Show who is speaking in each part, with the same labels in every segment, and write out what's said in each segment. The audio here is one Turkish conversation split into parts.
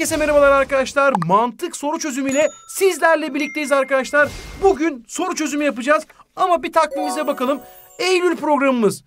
Speaker 1: Herkese merhabalar arkadaşlar. Mantık soru çözümüyle sizlerle birlikteyiz arkadaşlar. Bugün soru çözümü yapacağız ama bir takvimimize bakalım. Eylül programımız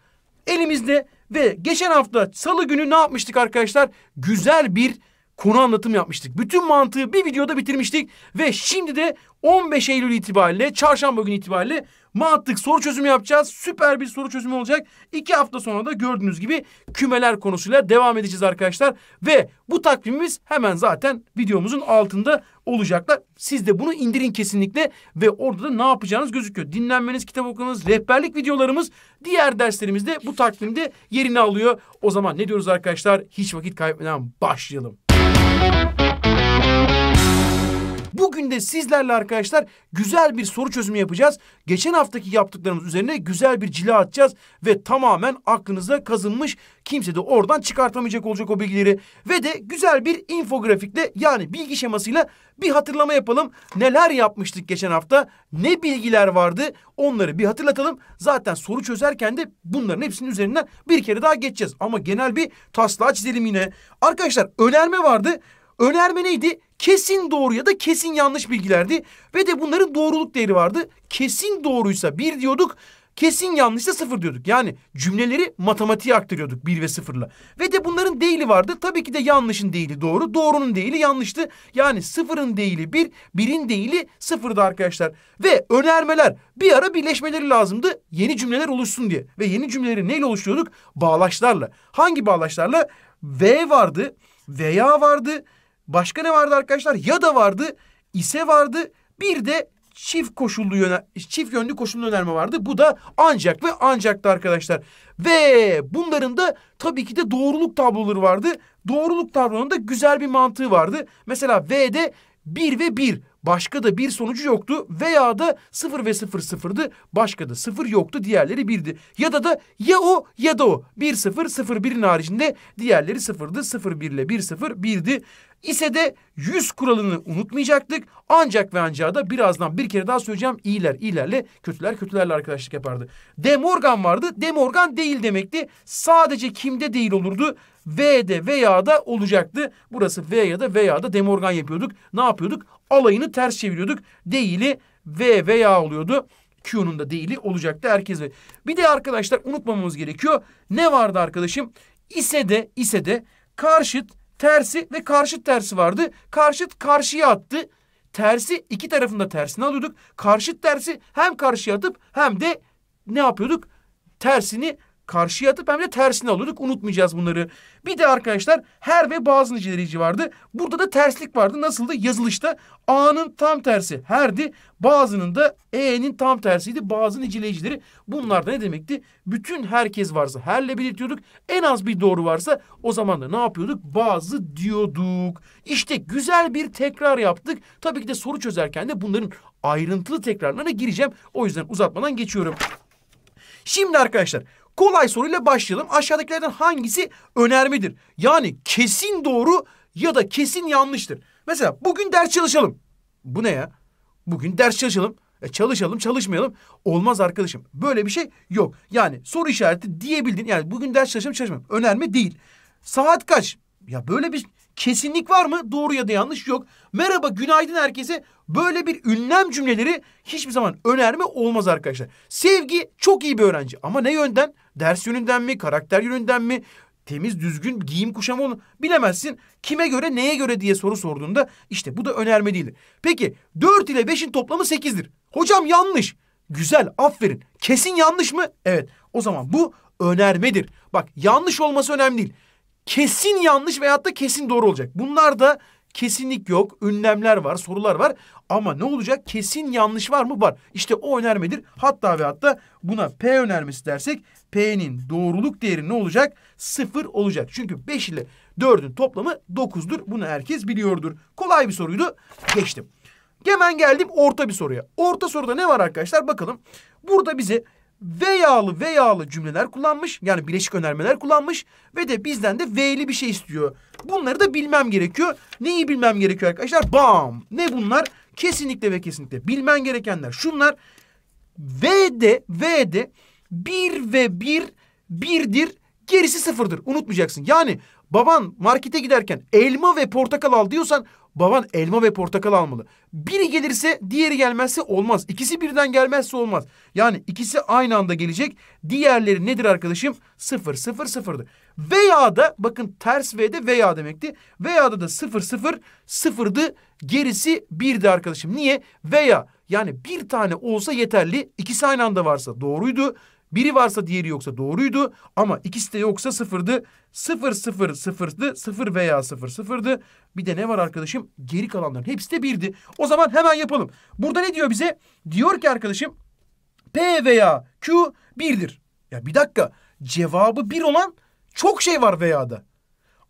Speaker 1: elimizde ve geçen hafta salı günü ne yapmıştık arkadaşlar? Güzel bir konu anlatım yapmıştık. Bütün mantığı bir videoda bitirmiştik ve şimdi de 15 Eylül itibariyle çarşamba günü itibariyle Mantık soru çözümü yapacağız. Süper bir soru çözümü olacak. İki hafta sonra da gördüğünüz gibi kümeler konusuyla devam edeceğiz arkadaşlar. Ve bu takvimimiz hemen zaten videomuzun altında olacaklar. Siz de bunu indirin kesinlikle ve orada da ne yapacağınız gözüküyor. Dinlenmeniz, kitap okumanız, rehberlik videolarımız diğer derslerimizde bu takvimde yerini alıyor. O zaman ne diyoruz arkadaşlar? Hiç vakit kaybetmeden başlayalım. Bugün de sizlerle arkadaşlar güzel bir soru çözümü yapacağız. Geçen haftaki yaptıklarımız üzerine güzel bir cila atacağız ve tamamen aklınızda kazınmış kimse de oradan çıkartamayacak olacak o bilgileri ve de güzel bir infografikle yani bilgi şemasıyla bir hatırlama yapalım. Neler yapmıştık geçen hafta? Ne bilgiler vardı? Onları bir hatırlatalım. Zaten soru çözerken de bunların hepsinin üzerinden bir kere daha geçeceğiz. Ama genel bir taslağı çizelim yine. Arkadaşlar önerme vardı. Önerme neydi? kesin doğru ya da kesin yanlış bilgilerdi. Ve de bunların doğruluk değeri vardı. Kesin doğruysa bir diyorduk, kesin yanlışsa sıfır diyorduk. Yani cümleleri matematiğe aktarıyorduk bir ve sıfırla. Ve de bunların değili vardı. Tabii ki de yanlışın değili doğru, doğrunun değili yanlıştı. Yani sıfırın değili bir, birin değili sıfırdı arkadaşlar. Ve önermeler bir ara birleşmeleri lazımdı yeni cümleler oluşsun diye. Ve yeni cümleleri neyle oluşturuyorduk? Bağlaçlarla. Hangi bağlaçlarla? V vardı, veya vardı, Başka ne vardı arkadaşlar? Ya da vardı, ise vardı. Bir de çift koşullu yöne, çift yönlü koşullu önerme vardı. Bu da ancak ve ancaktı arkadaşlar. Ve bunların da tabii ki de doğruluk tabloları vardı. Doğruluk tablonun da güzel bir mantığı vardı. Mesela V'de 1 ve 1 başka da bir sonucu yoktu veya da 0 ve 0 sıfırdı başka da 0 yoktu diğerleri 1'di. Ya da da ya o ya da o 1 0 0 1'in haricinde diğerleri 0'dı 0 1 ile 1 0 1'di ise de yüz kuralını unutmayacaktık. Ancak ve ancak da birazdan bir kere daha söyleyeceğim. İyiler iyilerle, kötüler kötülerle arkadaşlık yapardı. Demorgan vardı. Demorgan değil demekti. Sadece kimde değil olurdu? V'de veya da olacaktı. Burası V ya da veya da Demorgan yapıyorduk. Ne yapıyorduk? Alayını ters çeviriyorduk. Değili V veya oluyordu. Q'nun da değili olacaktı herkes. Bir de arkadaşlar unutmamamız gerekiyor. Ne vardı arkadaşım? İse de ise de karşıt Tersi ve karşıt tersi vardı. Karşıt karşıya attı. Tersi iki tarafında tersini alıyorduk. Karşıt tersi hem karşıya atıp hem de ne yapıyorduk? Tersini karşıya atıp hem de tersini alıyorduk. Unutmayacağız bunları. Bir de arkadaşlar her ve bazı niceleyici vardı. Burada da terslik vardı. Nasıldı? Yazılışta A'nın tam tersi herdi. Bazının da E'nin tam tersiydi. Bazı niceleyicileri. Bunlar da ne demekti? Bütün herkes varsa herle belirtiyorduk. En az bir doğru varsa o zaman da ne yapıyorduk? Bazı diyorduk. İşte güzel bir tekrar yaptık. Tabii ki de soru çözerken de bunların ayrıntılı tekrarlarına gireceğim. O yüzden uzatmadan geçiyorum. Şimdi arkadaşlar Kolay soruyla başlayalım. Aşağıdakilerden hangisi önermedir? Yani kesin doğru ya da kesin yanlıştır. Mesela bugün ders çalışalım. Bu ne ya? Bugün ders çalışalım. E çalışalım çalışmayalım. Olmaz arkadaşım. Böyle bir şey yok. Yani soru işareti diyebildin. Yani bugün ders çalışalım çalışmayalım. Önerme değil. Saat kaç? Ya böyle bir Kesinlik var mı? Doğru ya da yanlış yok. Merhaba, günaydın herkese. Böyle bir ünlem cümleleri hiçbir zaman önerme olmaz arkadaşlar. Sevgi çok iyi bir öğrenci ama ne yönden? Ders yönünden mi, karakter yönünden mi? Temiz, düzgün, giyim kuşam onu bilemezsin. Kime göre, neye göre diye soru sorduğunda işte bu da önerme değildir. Peki 4 ile 5'in toplamı 8'dir. Hocam yanlış. Güzel, aferin. Kesin yanlış mı? Evet. O zaman bu önermedir. Bak yanlış olması önemli değil kesin yanlış veyahut da kesin doğru olacak. Bunlar da kesinlik yok, ünlemler var, sorular var. Ama ne olacak? Kesin yanlış var mı? Var. İşte o önermedir. Hatta ve hatta buna P önermesi dersek P'nin doğruluk değeri ne olacak? Sıfır olacak. Çünkü 5 ile 4'ün toplamı 9'dur. Bunu herkes biliyordur. Kolay bir soruydu. Geçtim. Hemen geldim orta bir soruya. Orta soruda ne var arkadaşlar? Bakalım. Burada bize ve yağlı ve yağlı cümleler kullanmış. Yani bileşik önermeler kullanmış. Ve de bizden de veli bir şey istiyor. Bunları da bilmem gerekiyor. Neyi bilmem gerekiyor arkadaşlar? Bam! Ne bunlar? Kesinlikle ve kesinlikle bilmen gerekenler şunlar. V'de, V'de bir ve bir birdir. Gerisi sıfırdır. Unutmayacaksın. Yani Baban markete giderken elma ve portakal al diyorsan baban elma ve portakal almalı. Biri gelirse diğeri gelmezse olmaz. İkisi birden gelmezse olmaz. Yani ikisi aynı anda gelecek. Diğerleri nedir arkadaşım? Sıfır sıfır sıfırdı. Veya da bakın ters V'de veya demekti. Veya da da sıfır sıfır sıfırdı. Gerisi birdi arkadaşım. Niye? Veya yani bir tane olsa yeterli. İkisi aynı anda varsa doğruydu. Biri varsa diğeri yoksa doğruydu ama ikisi de yoksa sıfırdı. Sıfır sıfır sıfırdı. Sıfır veya sıfır sıfırdı. Bir de ne var arkadaşım? Geri kalanların hepsi de birdi. O zaman hemen yapalım. Burada ne diyor bize? Diyor ki arkadaşım P veya Q birdir. Ya bir dakika. Cevabı bir olan çok şey var veya da.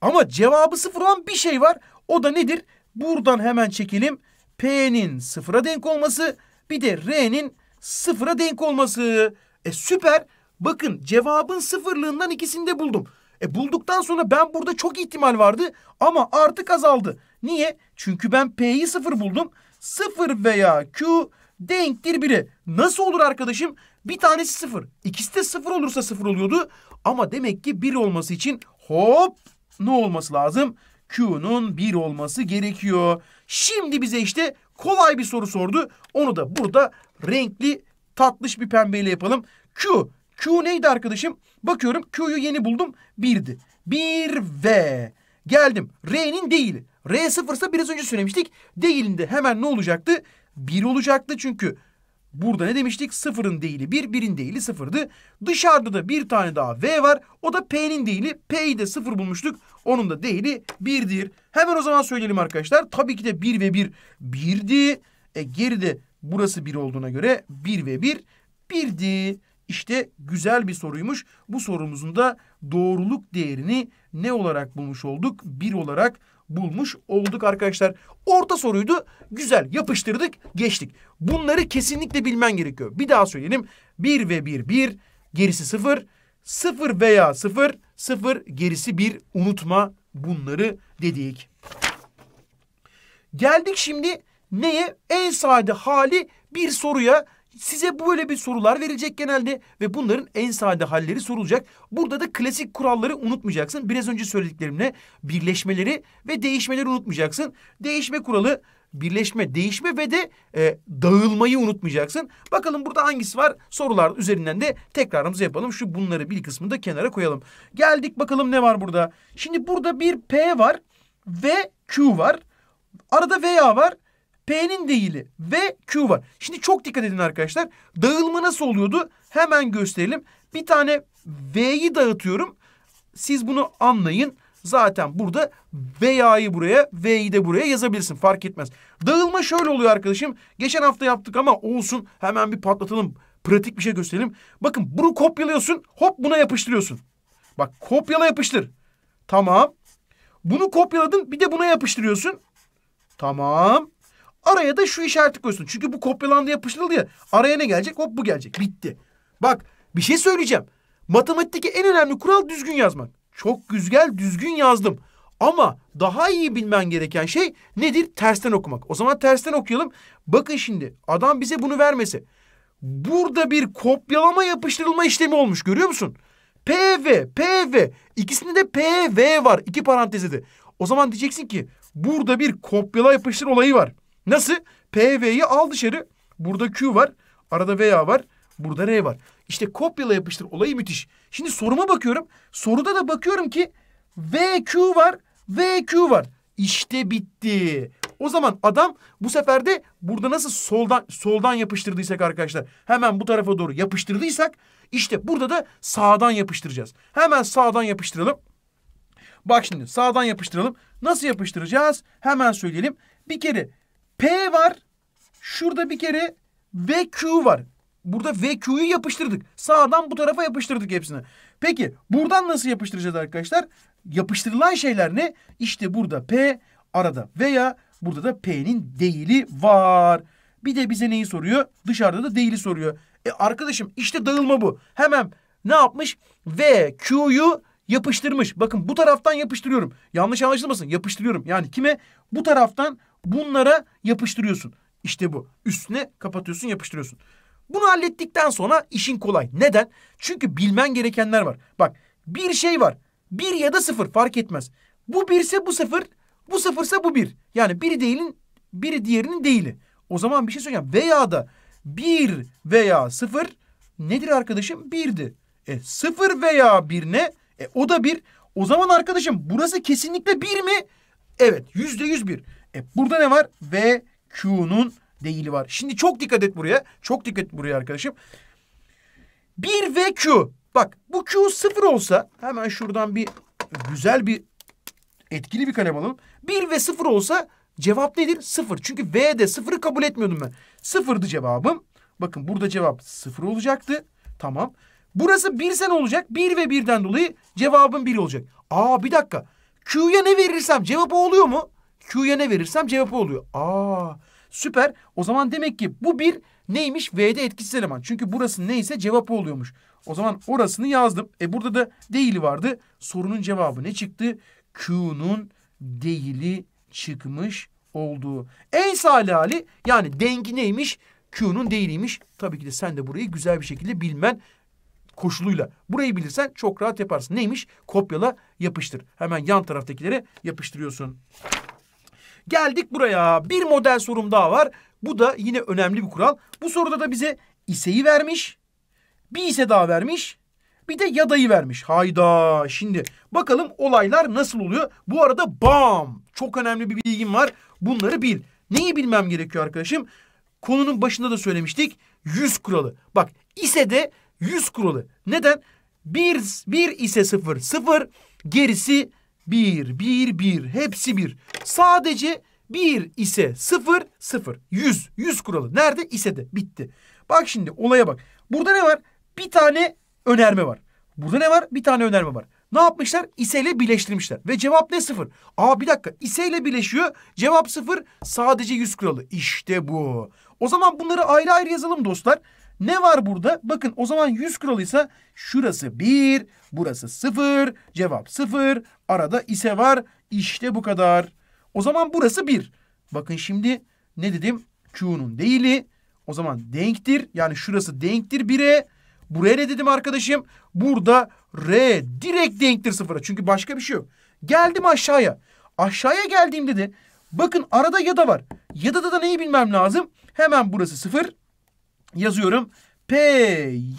Speaker 1: Ama cevabı sıfır olan bir şey var. O da nedir? Buradan hemen çekelim. P'nin sıfıra denk olması bir de R'nin sıfıra denk olması. E süper. Bakın cevabın sıfırlığından ikisini de buldum. E bulduktan sonra ben burada çok ihtimal vardı ama artık azaldı. Niye? Çünkü ben P'yi sıfır buldum. Sıfır veya Q denktir biri. Nasıl olur arkadaşım? Bir tanesi sıfır. İkisi de sıfır olursa sıfır oluyordu. Ama demek ki bir olması için hop ne olması lazım? Q'nun bir olması gerekiyor. Şimdi bize işte kolay bir soru sordu. Onu da burada renkli tatlış bir pembeyle yapalım. Q. Q neydi arkadaşım? Bakıyorum Q'yu yeni buldum. Birdi. Bir V. Geldim. R'nin değil. R sıfırsa biraz önce söylemiştik. Değilinde hemen ne olacaktı? Bir olacaktı çünkü. Burada ne demiştik? Sıfırın değili bir, birin değili sıfırdı. Dışarıda da bir tane daha V var. O da P'nin değili. P'yi de sıfır bulmuştuk. Onun da değili birdir. Hemen o zaman söyleyelim arkadaşlar. Tabii ki de bir ve bir birdi. E geride Burası 1 olduğuna göre 1 ve 1 1'di. İşte güzel bir soruymuş. Bu sorumuzun da doğruluk değerini ne olarak bulmuş olduk? 1 olarak bulmuş olduk arkadaşlar. Orta soruydu. Güzel yapıştırdık geçtik. Bunları kesinlikle bilmen gerekiyor. Bir daha söyleyelim. 1 ve 1 1 gerisi 0. 0 veya 0 0 gerisi 1 unutma bunları dedik. Geldik şimdi neye? En sade hali bir soruya size böyle bir sorular verecek genelde ve bunların en sade halleri sorulacak. Burada da klasik kuralları unutmayacaksın. Biraz önce söylediklerimle birleşmeleri ve değişmeleri unutmayacaksın. Değişme kuralı birleşme, değişme ve de e, dağılmayı unutmayacaksın. Bakalım burada hangisi var? Sorular üzerinden de tekrarımızı yapalım. Şu bunları bir kısmını da kenara koyalım. Geldik bakalım ne var burada? Şimdi burada bir P var ve Q var. Arada veya var. P'nin değili ve Q var. Şimdi çok dikkat edin arkadaşlar. Dağılma nasıl oluyordu? Hemen gösterelim. Bir tane V'yi dağıtıyorum. Siz bunu anlayın. Zaten burada V'yi buraya, V'yi de buraya yazabilirsin. Fark etmez. Dağılma şöyle oluyor arkadaşım. Geçen hafta yaptık ama olsun. Hemen bir patlatalım. Pratik bir şey gösterelim. Bakın bunu kopyalıyorsun. Hop buna yapıştırıyorsun. Bak kopyala yapıştır. Tamam. Bunu kopyaladın bir de buna yapıştırıyorsun. Tamam. Araya da şu işareti koysun. Çünkü bu kopyalandı yapıştırıldı ya. Araya ne gelecek? Hop bu gelecek. Bitti. Bak bir şey söyleyeceğim. Matematikteki en önemli kural düzgün yazmak. Çok güzel düzgün yazdım. Ama daha iyi bilmen gereken şey nedir? Tersten okumak. O zaman tersten okuyalım. Bakın şimdi adam bize bunu vermesi. Burada bir kopyalama yapıştırılma işlemi olmuş görüyor musun? PV, PV. İkisinde de PV var iki parantezde. O zaman diyeceksin ki burada bir kopyala yapıştır olayı var. Nasıl? PV'yi al dışarı. Burada Q var. Arada veya var. Burada R var. İşte kopyala yapıştır olayı müthiş. Şimdi soruma bakıyorum. Soruda da bakıyorum ki VQ var. VQ var. İşte bitti. O zaman adam bu sefer de burada nasıl soldan soldan yapıştırdıysak arkadaşlar hemen bu tarafa doğru yapıştırdıysak işte burada da sağdan yapıştıracağız. Hemen sağdan yapıştıralım. Bak şimdi sağdan yapıştıralım. Nasıl yapıştıracağız? Hemen söyleyelim. Bir kere P var. Şurada bir kere VQ var. Burada VQ'yu yapıştırdık. Sağdan bu tarafa yapıştırdık hepsini. Peki buradan nasıl yapıştıracağız arkadaşlar? Yapıştırılan şeyler ne? İşte burada P arada veya burada da P'nin değili var. Bir de bize neyi soruyor? Dışarıda da değili soruyor. E arkadaşım işte dağılma bu. Hemen ne yapmış? VQ'yu yapıştırmış. Bakın bu taraftan yapıştırıyorum. Yanlış anlaşılmasın. Yapıştırıyorum. Yani kime? Bu taraftan Bunlara yapıştırıyorsun. İşte bu. Üstüne kapatıyorsun, yapıştırıyorsun. Bunu hallettikten sonra işin kolay. Neden? Çünkü bilmen gerekenler var. Bak bir şey var. Bir ya da sıfır fark etmez. Bu birse bu sıfır, bu sıfırsa bu bir. Yani biri değilin, biri diğerinin değili. O zaman bir şey söyleyeceğim. Veya da bir veya sıfır nedir arkadaşım? Birdi. E sıfır veya bir ne? E o da bir. O zaman arkadaşım burası kesinlikle bir mi? Evet yüzde yüz bir. E, burada ne var? Ve Q'nun değili var. Şimdi çok dikkat et buraya. Çok dikkat et buraya arkadaşım. 1 ve Q. Bak bu Q sıfır olsa hemen şuradan bir güzel bir etkili bir kalem alalım. 1 ve 0 olsa cevap nedir? 0. Çünkü V'de 0'ı kabul etmiyordum ben. 0'dı cevabım. Bakın burada cevap 0 olacaktı. Tamam. Burası 1 sen olacak. 1 ve 1'den dolayı cevabım 1 olacak. Aa bir dakika. Q'ya ne verirsem cevap o oluyor mu? Q'ya ne verirsem cevap oluyor. Aa süper. O zaman demek ki bu bir neymiş? V'de etkisiz eleman. Çünkü burası neyse cevap oluyormuş. O zaman orasını yazdım. E burada da değili vardı. Sorunun cevabı ne çıktı? Q'nun değili çıkmış olduğu. En salih hali yani dengi neymiş? Q'nun değiliymiş. Tabii ki de sen de burayı güzel bir şekilde bilmen koşuluyla. Burayı bilirsen çok rahat yaparsın. Neymiş? Kopyala yapıştır. Hemen yan taraftakilere yapıştırıyorsun. Geldik buraya. Bir model sorum daha var. Bu da yine önemli bir kural. Bu soruda da bize iseyi vermiş. Bir ise daha vermiş. Bir de yadayı vermiş. Hayda şimdi bakalım olaylar nasıl oluyor? Bu arada bam çok önemli bir bilgim var. Bunları bil. Neyi bilmem gerekiyor arkadaşım? Konunun başında da söylemiştik. Yüz kuralı. Bak ise de yüz kuralı. Neden? Bir, bir ise sıfır sıfır gerisi bir, bir, bir. Hepsi bir. Sadece bir ise sıfır, sıfır. Yüz. Yüz kuralı. Nerede? ise de. Bitti. Bak şimdi olaya bak. Burada ne var? Bir tane önerme var. Burada ne var? Bir tane önerme var. Ne yapmışlar? İse ile birleştirmişler. Ve cevap ne? Sıfır. Aa bir dakika. İse ile birleşiyor. Cevap sıfır. Sadece yüz kuralı. İşte bu. O zaman bunları ayrı ayrı yazalım dostlar. Ne var burada? Bakın o zaman 100 kuralıysa şurası 1, burası 0, cevap 0. Arada ise var. İşte bu kadar. O zaman burası 1. Bakın şimdi ne dedim? Q'nun değili. O zaman denktir. Yani şurası denktir 1'e. Buraya ne dedim arkadaşım? Burada R direkt denktir sıfıra. Çünkü başka bir şey yok. Geldim aşağıya. Aşağıya geldiğimde de bakın arada ya da var. Ya da da neyi bilmem lazım? Hemen burası sıfır yazıyorum. P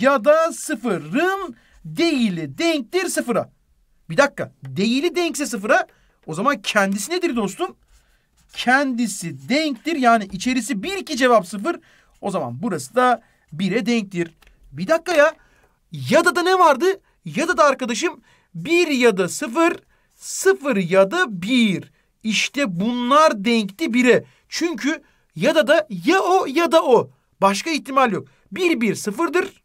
Speaker 1: ya da sıfırın değili denktir sıfıra. Bir dakika. Değili denkse sıfıra o zaman kendisi nedir dostum? Kendisi denktir. Yani içerisi 1 2 cevap sıfır. O zaman burası da 1'e denktir. Bir dakika ya. Ya da da ne vardı? Ya da da arkadaşım 1 ya da 0, 0 ya da 1. İşte bunlar denkti 1'e. Çünkü ya da da ya o ya da o. Başka ihtimal yok. 1 1 sıfırdır.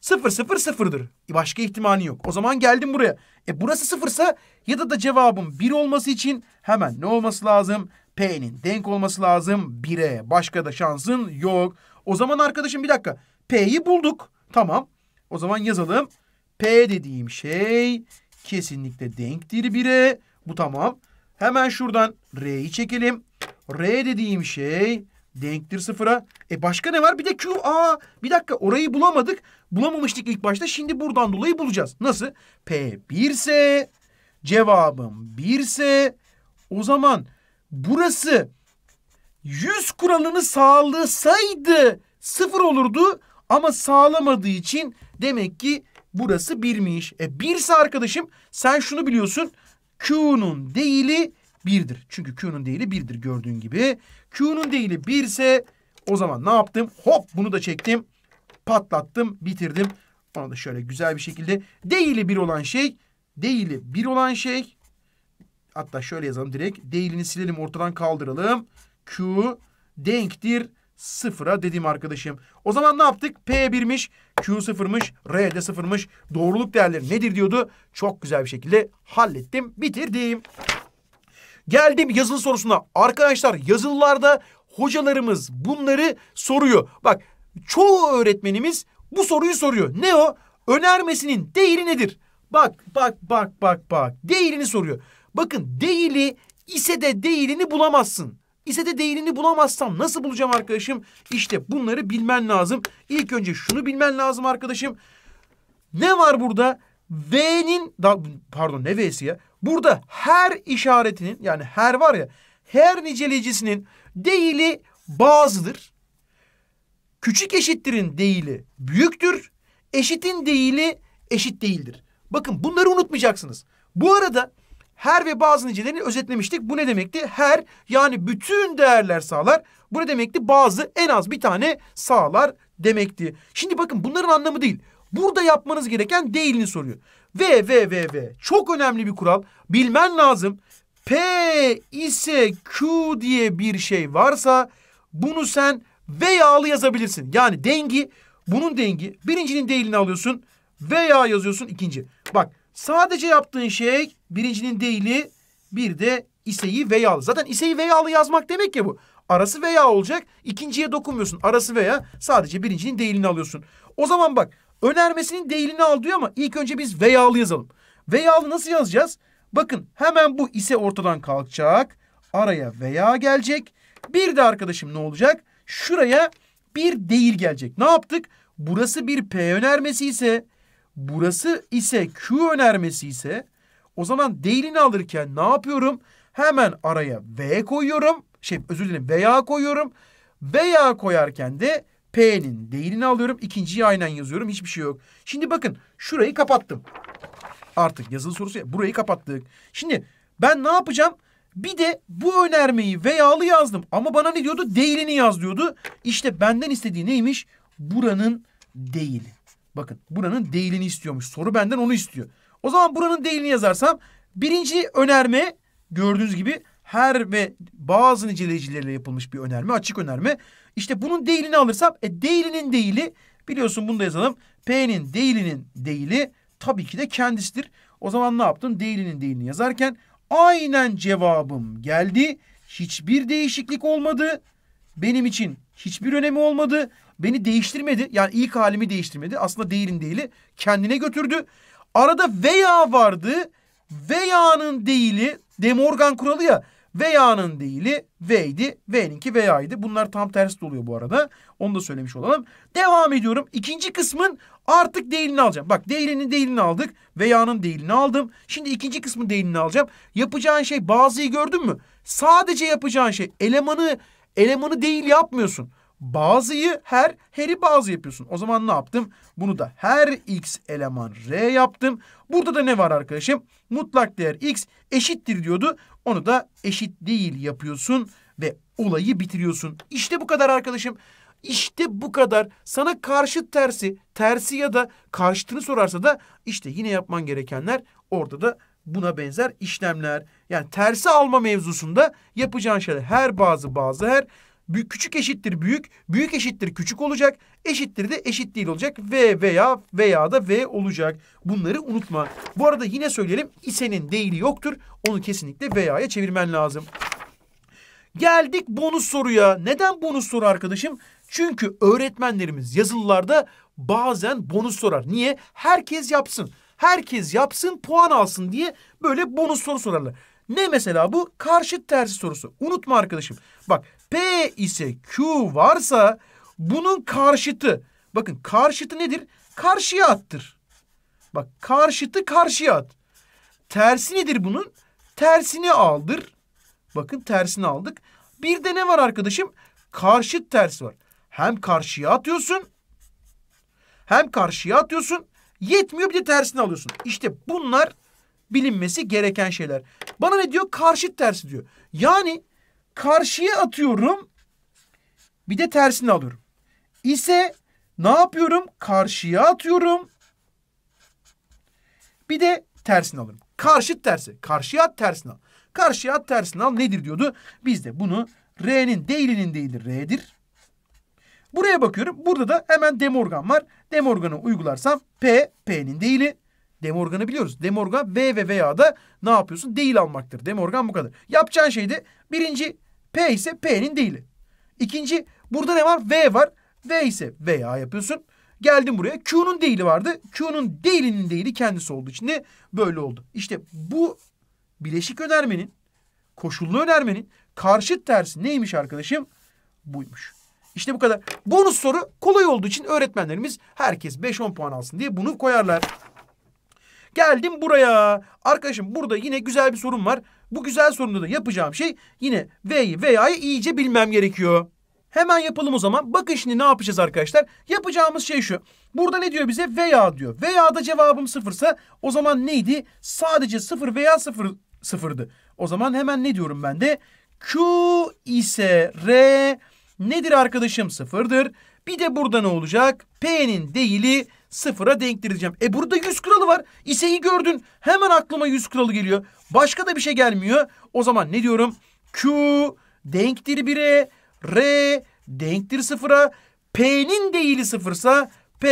Speaker 1: 0 0 0'dır. Başka ihtimali yok. O zaman geldim buraya. E burası sıfırsa ya da da cevabım 1 olması için hemen ne olması lazım? P'nin denk olması lazım 1'e. Başka da şansın yok. O zaman arkadaşım bir dakika. P'yi bulduk. Tamam. O zaman yazalım. P dediğim şey kesinlikle denktir 1'e. Bu tamam. Hemen şuradan R'yi çekelim. R dediğim şey denktir sıfıra. E başka ne var? Bir de Q. Aa bir dakika orayı bulamadık. Bulamamıştık ilk başta. Şimdi buradan dolayı bulacağız. Nasıl? P 1 ise cevabım 1 ise o zaman burası 100 kuralını sağlasaydı sıfır olurdu ama sağlamadığı için demek ki burası birmiş. E birse arkadaşım sen şunu biliyorsun Q'nun değili 1'dir. Çünkü Q'nun değili 1'dir gördüğün gibi. Q'nun değili 1 ise o zaman ne yaptım? Hop bunu da çektim. Patlattım, bitirdim. Onu da şöyle güzel bir şekilde değili 1 olan şey, değili 1 olan şey hatta şöyle yazalım direkt. Değilini silelim, ortadan kaldıralım. Q denktir sıfıra dedim arkadaşım. O zaman ne yaptık? P 1'miş, Q 0'mış, R de 0'mış. Doğruluk değerleri nedir diyordu. Çok güzel bir şekilde hallettim, bitirdim. Geldim yazılı sorusuna. Arkadaşlar yazılılarda hocalarımız bunları soruyor. Bak çoğu öğretmenimiz bu soruyu soruyor. Ne o? Önermesinin değeri nedir? Bak bak bak bak bak. Değerini soruyor. Bakın değili ise de değerini bulamazsın. İse de değerini bulamazsam nasıl bulacağım arkadaşım? İşte bunları bilmen lazım. İlk önce şunu bilmen lazım arkadaşım. Ne var burada? V'nin pardon ne V'si ya? Burada her işaretinin yani her var ya her niceleyicisinin değili bazıdır. Küçük eşittirin değili büyüktür. Eşitin değili eşit değildir. Bakın bunları unutmayacaksınız. Bu arada her ve bazı nicelerini özetlemiştik. Bu ne demekti? Her yani bütün değerler sağlar. Bu ne demekti? Bazı en az bir tane sağlar demekti. Şimdi bakın bunların anlamı değil. Burada yapmanız gereken değilini soruyor. V V V V Çok önemli bir kural. Bilmen lazım. P ise Q diye bir şey varsa bunu sen veya'lı yazabilirsin. Yani dengi bunun dengi birincinin değilini alıyorsun veya yazıyorsun ikinci. Bak sadece yaptığın şey birincinin değili bir de iseyi veyalı. Zaten iseyi veyalı yazmak demek ya bu. Arası veya olacak. İkinciye dokunmuyorsun. Arası veya sadece birincinin değilini alıyorsun. O zaman bak Önermesinin değilini al diyor ama ilk önce biz veya'lı yazalım. Veya'lı nasıl yazacağız? Bakın hemen bu ise ortadan kalkacak. Araya veya gelecek. Bir de arkadaşım ne olacak? Şuraya bir değil gelecek. Ne yaptık? Burası bir P önermesi ise, burası ise Q önermesi ise o zaman değilini alırken ne yapıyorum? Hemen araya V koyuyorum. Şey özür dilerim veya koyuyorum. Veya koyarken de P'nin değerini alıyorum. İkinciyi aynen yazıyorum. Hiçbir şey yok. Şimdi bakın şurayı kapattım. Artık yazılı sorusu burayı kapattık. Şimdi ben ne yapacağım? Bir de bu önermeyi veyalı yazdım. Ama bana ne diyordu? Değilini yaz diyordu. İşte benden istediği neymiş? Buranın değili. Bakın buranın değilini istiyormuş. Soru benden onu istiyor. O zaman buranın değilini yazarsam birinci önerme gördüğünüz gibi her ve bazı niceleyicileriyle yapılmış bir önerme. Açık önerme. İşte bunun değilini alırsam e değilinin değili biliyorsun bunu da yazalım. P'nin değilinin değili tabii ki de kendisidir. O zaman ne yaptım? Değilinin değilini yazarken aynen cevabım geldi. Hiçbir değişiklik olmadı. Benim için hiçbir önemi olmadı. Beni değiştirmedi. Yani ilk halimi değiştirmedi. Aslında değilin değili kendine götürdü. Arada veya vardı. Veya'nın değili De Morgan kuralı ya. Veya'nın değili V'ydi. V'ninki Veya'ydı. Bunlar tam tersi de oluyor bu arada. Onu da söylemiş olalım. Devam ediyorum. İkinci kısmın artık değilini alacağım. Bak değilinin değilini aldık. Veya'nın değilini aldım. Şimdi ikinci kısmın değilini alacağım. Yapacağın şey bazıyı gördün mü? Sadece yapacağın şey elemanı elemanı değil yapmıyorsun. Bazıyı her, heri bazı yapıyorsun. O zaman ne yaptım? Bunu da her x eleman r yaptım. Burada da ne var arkadaşım? Mutlak değer x eşittir diyordu. Onu da eşit değil yapıyorsun ve olayı bitiriyorsun. İşte bu kadar arkadaşım. İşte bu kadar. Sana karşıt tersi, tersi ya da karşıtını sorarsa da işte yine yapman gerekenler orada da buna benzer işlemler. Yani tersi alma mevzusunda yapacağın şeyler her bazı bazı her Büyük, küçük eşittir büyük, büyük eşittir küçük olacak, eşittir de eşit değil olacak. V veya veya da V olacak. Bunları unutma. Bu arada yine söyleyelim isenin değili yoktur. Onu kesinlikle veya'ya çevirmen lazım. Geldik bonus soruya. Neden bonus soru arkadaşım? Çünkü öğretmenlerimiz yazılılarda bazen bonus sorar. Niye? Herkes yapsın. Herkes yapsın puan alsın diye böyle bonus soru sorarlar. Ne mesela bu? Karşıt tersi sorusu. Unutma arkadaşım. Bak P ise Q varsa bunun karşıtı. Bakın karşıtı nedir? Karşıya attır. Bak karşıtı karşıya at. Tersi nedir bunun? Tersini aldır. Bakın tersini aldık. Bir de ne var arkadaşım? Karşıt ters var. Hem karşıya atıyorsun. Hem karşıya atıyorsun. Yetmiyor bir de tersini alıyorsun. İşte bunlar bilinmesi gereken şeyler. Bana ne diyor? Karşıt tersi diyor. Yani karşıya atıyorum. Bir de tersini alıyorum. İse ne yapıyorum? Karşıya atıyorum. Bir de tersini alıyorum. Karşıt tersi. Karşıya at tersini al. Karşıya at tersini al nedir diyordu. Biz de bunu R'nin değilinin değildir R'dir. Buraya bakıyorum. Burada da hemen Demorgan var. Demorgan'ı uygularsam P, P'nin değili. Demorganı Morgan'ı biliyoruz. De Morgan V ve da ne yapıyorsun? Değil almaktır. Demorgan bu kadar. Yapacağın şey de birinci P ise P'nin değili. İkinci burada ne var? V var. V ise V'A yapıyorsun. Geldim buraya. Q'nun değili vardı. Q'nun değilinin değili kendisi olduğu için de böyle oldu. İşte bu bileşik önermenin, koşullu önermenin karşıt tersi neymiş arkadaşım? Buymuş. İşte bu kadar. Bonus soru kolay olduğu için öğretmenlerimiz herkes 5-10 puan alsın diye bunu koyarlar. Geldim buraya. Arkadaşım burada yine güzel bir sorun var. Bu güzel sorunda da yapacağım şey yine V'yi V'yi iyice bilmem gerekiyor. Hemen yapalım o zaman. Bakın şimdi ne yapacağız arkadaşlar. Yapacağımız şey şu. Burada ne diyor bize? Veya diyor. Veya da cevabım sıfırsa o zaman neydi? Sadece sıfır veya sıfır sıfırdı. O zaman hemen ne diyorum ben de? Q ise R nedir arkadaşım? Sıfırdır. Bir de burada ne olacak? P'nin değili sıfıra denktir E burada yüz kuralı var. İseyi gördün. Hemen aklıma yüz kuralı geliyor. Başka da bir şey gelmiyor. O zaman ne diyorum? Q denktir 1'e, R denktir 0'a, P'nin değili 0'sa P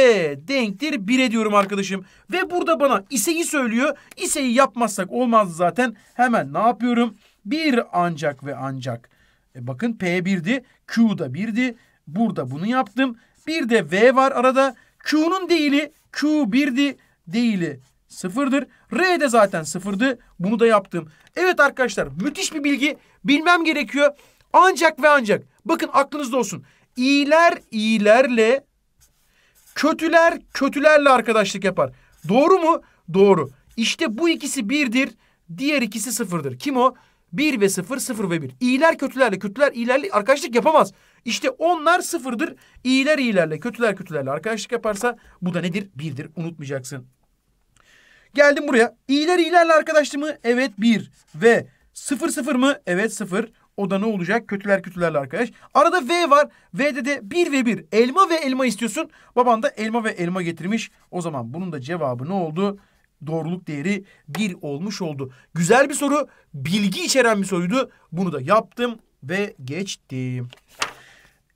Speaker 1: denktir 1'e diyorum arkadaşım. Ve burada bana iseyi söylüyor. İseyi yapmazsak olmaz zaten. Hemen ne yapıyorum? 1 ancak ve ancak. E bakın P 1'di. Q da 1'di. Burada bunu yaptım. Bir de V var arada. Q'nun değili Q1'di. Değili sıfırdır. R de zaten sıfırdı. Bunu da yaptım. Evet arkadaşlar müthiş bir bilgi. Bilmem gerekiyor. Ancak ve ancak. Bakın aklınızda olsun. İyiler iyilerle kötüler kötülerle arkadaşlık yapar. Doğru mu? Doğru. İşte bu ikisi birdir. Diğer ikisi sıfırdır. Kim o? Bir ve sıfır, sıfır ve bir. İyiler kötülerle, kötüler iyilerle arkadaşlık yapamaz. İşte onlar sıfırdır. İyiler iyilerle, kötüler kötülerle arkadaşlık yaparsa bu da nedir? Birdir. Unutmayacaksın. Geldim buraya. İyiler iyilerle arkadaştı mı? Evet bir. Ve sıfır sıfır mı? Evet sıfır. O da ne olacak? Kötüler kötülerle arkadaş. Arada V var. V'de de bir ve bir. Elma ve elma istiyorsun. Baban da elma ve elma getirmiş. O zaman bunun da cevabı ne oldu? Doğruluk değeri bir olmuş oldu. Güzel bir soru. Bilgi içeren bir soruydu. Bunu da yaptım ve geçtim.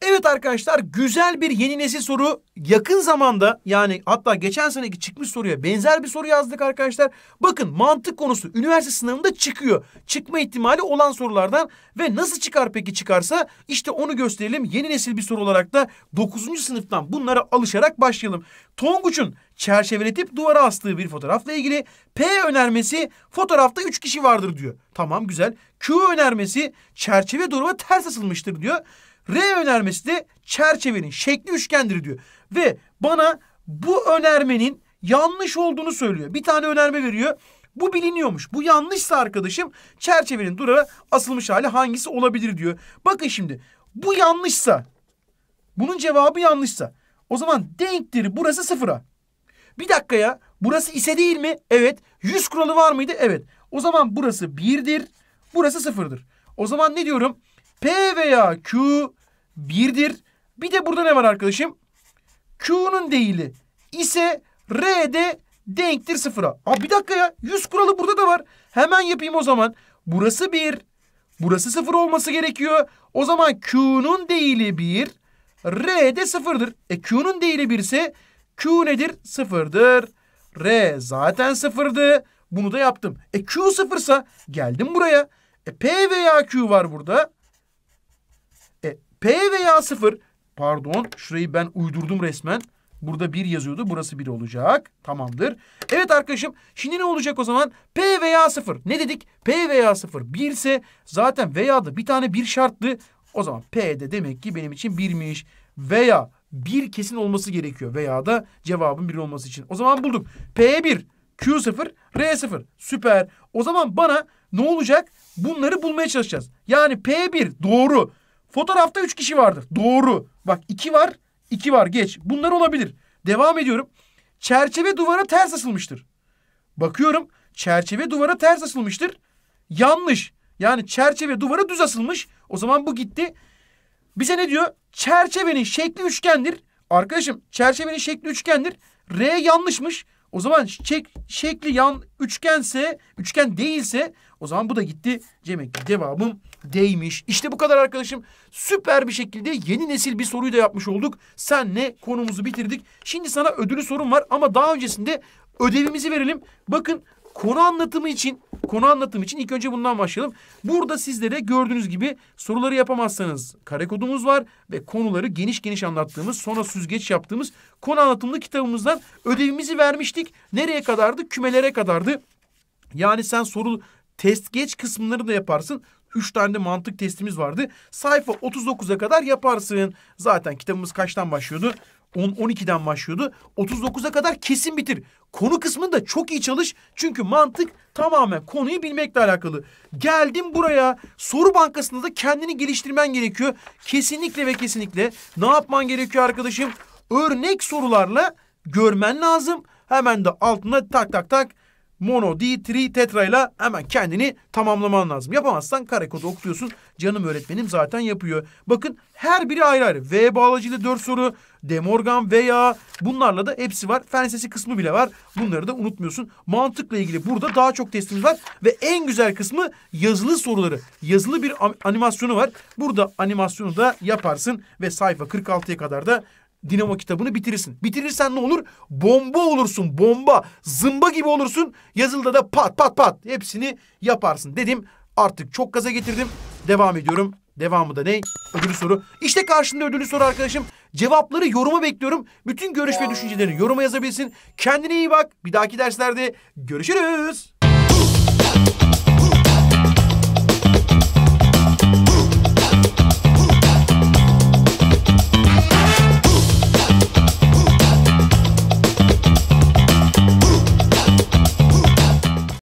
Speaker 1: Evet arkadaşlar güzel bir yeni nesil soru yakın zamanda yani hatta geçen seneki çıkmış soruya benzer bir soru yazdık arkadaşlar. Bakın mantık konusu üniversite sınavında çıkıyor. Çıkma ihtimali olan sorulardan ve nasıl çıkar peki çıkarsa işte onu gösterelim. Yeni nesil bir soru olarak da 9. sınıftan bunlara alışarak başlayalım. Tonguç'un çerçeveletip duvara astığı bir fotoğrafla ilgili P önermesi fotoğrafta üç kişi vardır diyor. Tamam güzel. Q önermesi çerçeve duruma ters asılmıştır diyor. R önermesi de çerçevenin şekli üçgendir diyor. Ve bana bu önermenin yanlış olduğunu söylüyor. Bir tane önerme veriyor. Bu biliniyormuş. Bu yanlışsa arkadaşım çerçevenin durağa asılmış hali hangisi olabilir diyor. Bakın şimdi bu yanlışsa bunun cevabı yanlışsa o zaman denktir burası sıfıra. Bir dakika ya burası ise değil mi? Evet. Yüz kuralı var mıydı? Evet. O zaman burası birdir. Burası sıfırdır. O zaman ne diyorum? P veya Q birdir. Bir de burada ne var arkadaşım? Q'nun değili ise R de denktir sıfıra. Aa, bir dakika ya. Yüz kuralı burada da var. Hemen yapayım o zaman. Burası bir. Burası sıfır olması gerekiyor. O zaman Q'nun değili bir. R de sıfırdır. E Q'nun değili bir ise Q nedir? Sıfırdır. R zaten sıfırdı. Bunu da yaptım. E Q sıfırsa geldim buraya. E P veya Q var burada. P veya 0 pardon şurayı ben uydurdum resmen. Burada 1 yazıyordu. Burası 1 olacak. Tamamdır. Evet arkadaşım şimdi ne olacak o zaman? P veya 0. Ne dedik? P veya 0. 1 ise zaten veya da bir tane 1 şartlı. O zaman P de demek ki benim için 1'miş. Veya 1 kesin olması gerekiyor. Veya da cevabın 1 olması için. O zaman bulduk. P1, Q0, R0. Süper. O zaman bana ne olacak? Bunları bulmaya çalışacağız. Yani P1 doğru. Fotoğrafta üç kişi vardır. Doğru. Bak iki var, iki var. Geç. Bunlar olabilir. Devam ediyorum. Çerçeve duvara ters asılmıştır. Bakıyorum. Çerçeve duvara ters asılmıştır. Yanlış. Yani çerçeve duvara düz asılmış. O zaman bu gitti. Bize ne diyor? Çerçevenin şekli üçgendir. Arkadaşım çerçevenin şekli üçgendir. R yanlışmış. O zaman şek, şekli yan üçgense, üçgen değilse o zaman bu da gitti. Cemek, ki cevabım değmiş. İşte bu kadar arkadaşım. Süper bir şekilde yeni nesil bir soruyu da yapmış olduk. Senle konumuzu bitirdik. Şimdi sana ödülü sorum var ama daha öncesinde ödevimizi verelim. Bakın konu anlatımı için konu anlatımı için ilk önce bundan başlayalım. Burada sizlere gördüğünüz gibi soruları yapamazsanız kare kodumuz var ve konuları geniş geniş anlattığımız sonra süzgeç yaptığımız konu anlatımlı kitabımızdan ödevimizi vermiştik. Nereye kadardı? Kümelere kadardı. Yani sen soru test geç kısımları da yaparsın. Üç tane de mantık testimiz vardı. Sayfa 39'a kadar yaparsın. Zaten kitabımız kaçtan başlıyordu? 10 12'den başlıyordu. 39'a kadar kesin bitir. Konu kısmını da çok iyi çalış. Çünkü mantık tamamen konuyu bilmekle alakalı. Geldim buraya. Soru bankasında da kendini geliştirmen gerekiyor. Kesinlikle ve kesinlikle ne yapman gerekiyor arkadaşım? Örnek sorularla görmen lazım. Hemen de altına tak tak tak mono, di, tri, tetra ile hemen kendini tamamlaman lazım. Yapamazsan kare kodu okutuyorsun. Canım öğretmenim zaten yapıyor. Bakın her biri ayrı ayrı. V bağlacıyla dört soru, De Morgan veya bunlarla da hepsi var. Fen sesi kısmı bile var. Bunları da unutmuyorsun. Mantıkla ilgili burada daha çok testimiz var. Ve en güzel kısmı yazılı soruları. Yazılı bir animasyonu var. Burada animasyonu da yaparsın ve sayfa 46'ya kadar da Dinamo kitabını bitirirsin. Bitirirsen ne olur? Bomba olursun. Bomba. Zımba gibi olursun. Yazılıda da pat pat pat. Hepsini yaparsın. Dedim artık çok gaza getirdim. Devam ediyorum. Devamı da ne? Ödülü soru. İşte karşında ödülü soru arkadaşım. Cevapları yoruma bekliyorum. Bütün görüş ve düşüncelerini yoruma yazabilirsin. Kendine iyi bak. Bir dahaki derslerde görüşürüz.